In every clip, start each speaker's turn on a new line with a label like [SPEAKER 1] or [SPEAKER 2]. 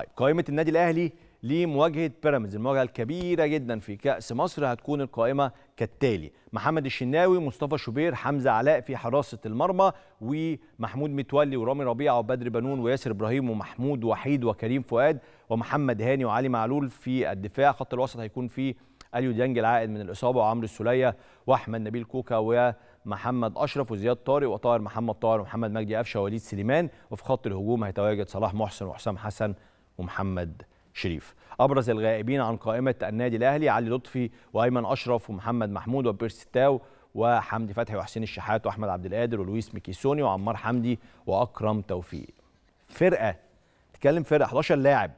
[SPEAKER 1] طيب قائمه النادي الاهلي لمواجهه بيراميدز المواجهه الكبيره جدا في كاس مصر هتكون القائمه كالتالي محمد الشناوي مصطفى شوبير حمزه علاء في حراسه المرمى ومحمود متولي ورامي ربيعه وبدر بنون وياسر ابراهيم ومحمود وحيد وكريم فؤاد ومحمد هاني وعلي معلول في الدفاع خط الوسط هيكون فيه اليو ديانج العائد من الاصابه وعمرو السوليه واحمد نبيل كوكا ومحمد اشرف وزياد طارق وطاهر محمد طاهر ومحمد مجدي قفشه ووليد سليمان وفي خط الهجوم هيتواجد صلاح محسن وحسام حسن ومحمد شريف ابرز الغائبين عن قائمه النادي الاهلي علي لطفي وايمن اشرف ومحمد محمود وبيرستاو وحمدي فتحي وحسين الشحات واحمد عبد القادر ولويس ميكيسوني وعمار حمدي واكرم توفيق فرقه تتكلم فرقه 11 لاعب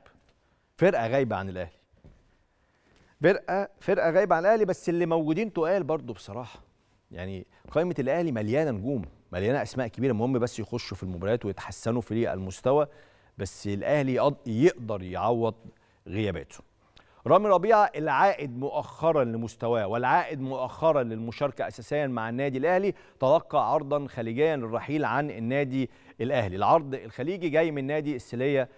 [SPEAKER 1] فرقه غايبه عن الاهلي فرقه فرقه غايبه عن الاهلي بس اللي موجودين تقال برضه بصراحه يعني قائمه الاهلي مليانه نجوم مليانه اسماء كبيره المهم بس يخشوا في المباريات ويتحسنوا في المستوى بس الاهلي يقدر يعوض غياباته رامي ربيعه العائد مؤخرا لمستواه والعائد مؤخرا للمشاركه اساسيا مع النادي الاهلي تلقى عرضا خليجيا للرحيل عن النادي الاهلي العرض الخليجي جاي من نادي السليه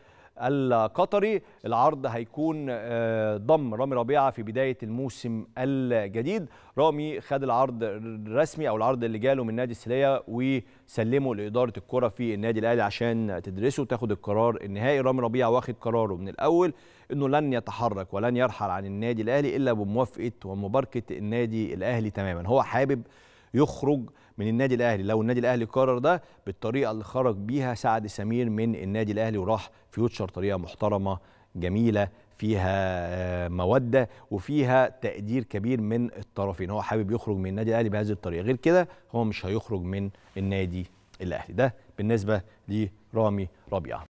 [SPEAKER 1] القطري العرض هيكون آه، ضم رامي ربيعة في بداية الموسم الجديد رامي خد العرض الرسمي أو العرض اللي جاله من نادي السلية وسلمه لإدارة الكرة في النادي الأهلي عشان تدرسه وتاخد القرار النهائي رامي ربيعة واخد قراره من الأول أنه لن يتحرك ولن يرحل عن النادي الأهلي إلا بموافقة ومباركة النادي الأهلي تماما هو حابب يخرج من النادي الاهلي لو النادي الاهلي قرر ده بالطريقه اللي خرج بيها سعد سمير من النادي الاهلي وراح فيوتشر طريقه محترمه جميله فيها آه، موده وفيها تقدير كبير من الطرفين هو حابب يخرج من النادي الاهلي بهذه الطريقه غير كده هو مش هيخرج من النادي الاهلي ده بالنسبه لرامي ربيعه